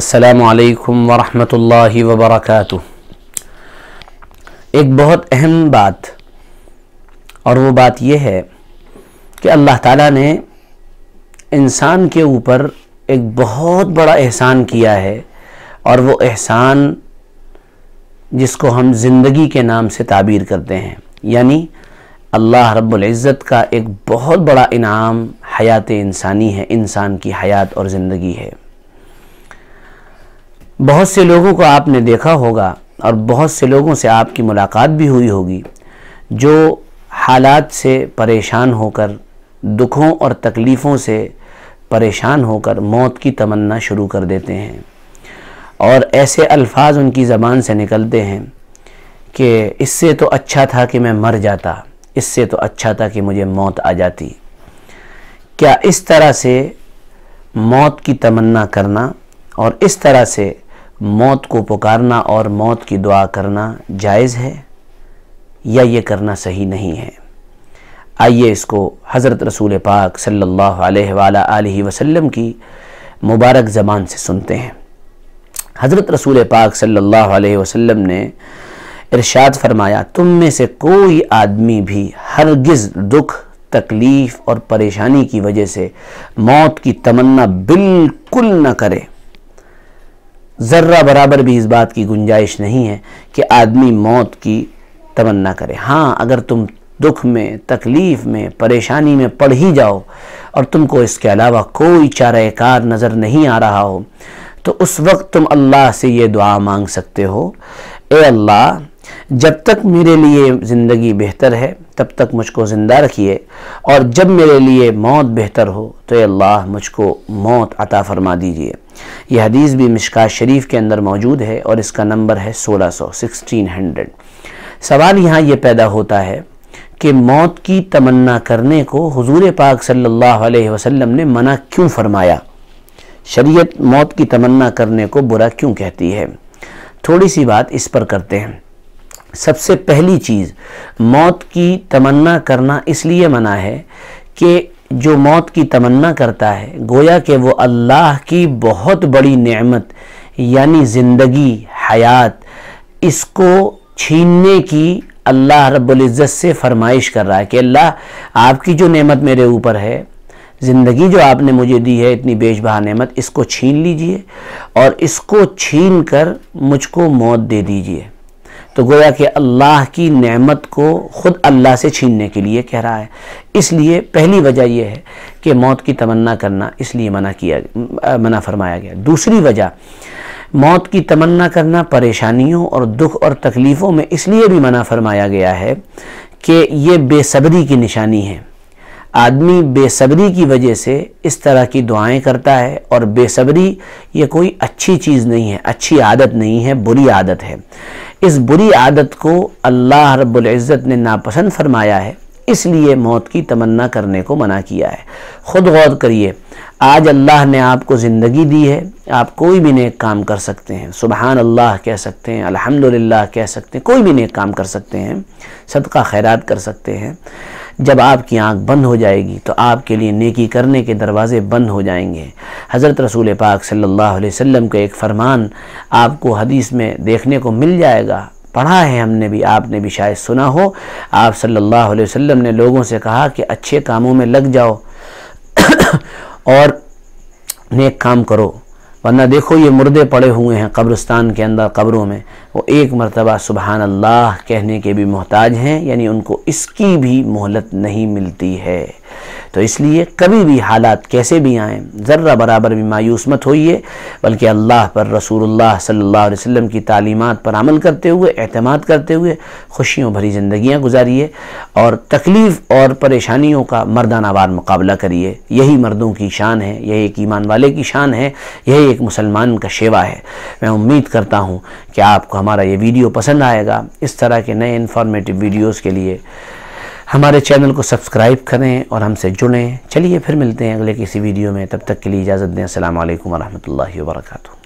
السلام علیکم ورحمۃ اللہ وبرکاتہ ایک بہت اہم بات اور وہ بات یہ ہے کہ اللہ تعالیٰ نے انسان کے اوپر ایک بہت بڑا احسان کیا ہے اور وہ احسان جس کو ہم زندگی کے نام سے تعبیر کرتے ہیں یعنی اللہ رب العزت کا ایک بہت بڑا انعام حیات انسانی ہے انسان کی حیات اور زندگی ہے بہت سے لوگوں کو آپ نے دیکھا ہوگا اور بہت سے لوگوں سے آپ کی ملاقات بھی ہوئی ہوگی جو حالات سے پریشان ہو کر دکھوں اور تکلیفوں سے پریشان ہو کر موت کی تمنا شروع کر دیتے ہیں اور ایسے الفاظ ان کی زبان سے نکلتے ہیں کہ اس سے تو اچھا تھا کہ میں مر جاتا اس سے تو اچھا تھا کہ مجھے موت آ جاتی کیا اس طرح سے موت کی تمنا کرنا اور اس طرح سے موت کو پکارنا اور موت کی دعا کرنا جائز ہے یا یہ کرنا صحیح نہیں ہے آئیے اس کو حضرت رسول پاک صلی اللہ علیہ وعلیہ وسلم کی مبارک زبان سے سنتے ہیں حضرت رسول پاک صلی اللہ علیہ وسلم نے ارشاد فرمایا تم میں سے کوئی آدمی بھی ہرگز دکھ تکلیف اور پریشانی کی وجہ سے موت کی تمنا بالکل نہ کرے ذرہ برابر بھی اس بات کی گنجائش نہیں ہے کہ آدمی موت کی تمنا کرے ہاں اگر تم دکھ میں تکلیف میں پریشانی میں پڑھ ہی جاؤ اور تم کو اس کے علاوہ کوئی چارہ کار نظر نہیں آ رہا ہو تو اس وقت تم اللہ سے یہ دعا مانگ سکتے ہو اے اللہ جب تک میرے لیے زندگی بہتر ہے تب تک مجھ کو زندہ رکھیے اور جب میرے لیے موت بہتر ہو تو اللہ مجھ کو موت عطا فرما دیجئے یہ حدیث بھی مشکا شریف کے اندر موجود ہے اور اس کا نمبر ہے سولہ سو سکسٹین ہنڈرڈ سوال یہاں یہ پیدا ہوتا ہے کہ موت کی تمنا کرنے کو حضور پاک صلی اللہ علیہ وسلم نے منع کیوں فرمایا شریعت موت کی تمنا کرنے کو برا کیوں کہتی ہے تھوڑی سی بات اس پر کرتے ہیں سب سے پہلی چیز موت کی تمنا کرنا اس لیے منع ہے کہ جو موت کی تمنا کرتا ہے گویا کہ وہ اللہ کی بہت بڑی نعمت یعنی زندگی حیات اس کو چھیننے کی اللہ رب العزت سے فرمائش کر رہا ہے کہ اللہ آپ کی جو نعمت میرے اوپر ہے زندگی جو آپ نے مجھے دی ہے اتنی بیش بہا نعمت اس کو چھین لیجئے اور اس کو چھین کر مجھ کو موت دے دیجئے تو گویا کہ اللہ کی نعمت کو خود اللہ سے چھیننے کے لیے کہہ رہا ہے اس لیے پہلی وجہ یہ ہے کہ موت کی تمنا کرنا اس لیے منع کیا منع فرمایا گیا دوسری وجہ موت کی تمنا کرنا پریشانیوں اور دکھ اور تکلیفوں میں اس لیے بھی منع فرمایا گیا ہے کہ یہ بے صبری کی نشانی ہے آدمی بے صبری کی وجہ سے اس طرح کی دعائیں کرتا ہے اور بے صبری یہ کوئی اچھی چیز نہیں ہے اچھی عادت نہیں ہے بری عادت ہے اس بری عادت کو اللہ رب العزت نے ناپسند فرمایا ہے اس لیے موت کی تمنا کرنے کو منع کیا ہے خود غور کریے آج اللہ نے آپ کو زندگی دی ہے آپ کوئی بھی نیک کام کر سکتے ہیں سبحان اللہ کہہ سکتے ہیں الحمدللہ کہہ سکتے ہیں کوئی بھی نیک کام کر سکتے ہیں صدقہ خیرات کر سکتے ہیں جب آپ کی آنکھ بند ہو جائے گی تو آپ کے لیے نیکی کرنے کے دروازے بند ہو جائیں گے حضرت رسول پاک صلی اللہ علیہ وسلم کا ایک فرمان آپ کو حدیث میں دیکھنے کو مل جائے گا پڑھا ہے ہم نے بھی آپ نے بھی شاید سنا ہو آپ صلی اللہ علیہ وسلم نے لوگوں سے کہا کہ اچھے کاموں میں لگ جاؤ اور نیک کام کرو ورنہ دیکھو یہ مردے پڑے ہوئے ہیں قبرستان کے اندر قبروں میں وہ ایک مرتبہ سبحان اللہ کہنے کے بھی محتاج ہیں یعنی ان کو اس کی بھی مہلت نہیں ملتی ہے تو اس لیے کبھی بھی حالات کیسے بھی آئیں ذرہ برابر بھی مایوس مت ہوئیے بلکہ اللہ پر رسول اللہ صلی اللہ علیہ وسلم کی تعلیمات پر عمل کرتے ہوئے اعتماد کرتے ہوئے خوشیوں بھری زندگیاں گزاریے اور تکلیف اور پریشانیوں کا مردان آوار مقابلہ کریے یہی مردوں کی شان ہے یہی ایک ایمان والے کی شان ہے یہی ایک مسلمان کا شیوا ہے میں امید کرتا ہوں کہ آپ کا ہمارا یہ ویڈیو پسند آئے گا اس طرح کے نئے انفارمیٹیو ویڈیوز کے لیے ہمارے چینل کو سبسکرائب کریں اور ہم سے جڑیں چلیے پھر ملتے ہیں اگلے کسی ویڈیو میں تب تک کے لیے اجازت دیں السلام علیکم ورحمۃ اللہ وبرکاتہ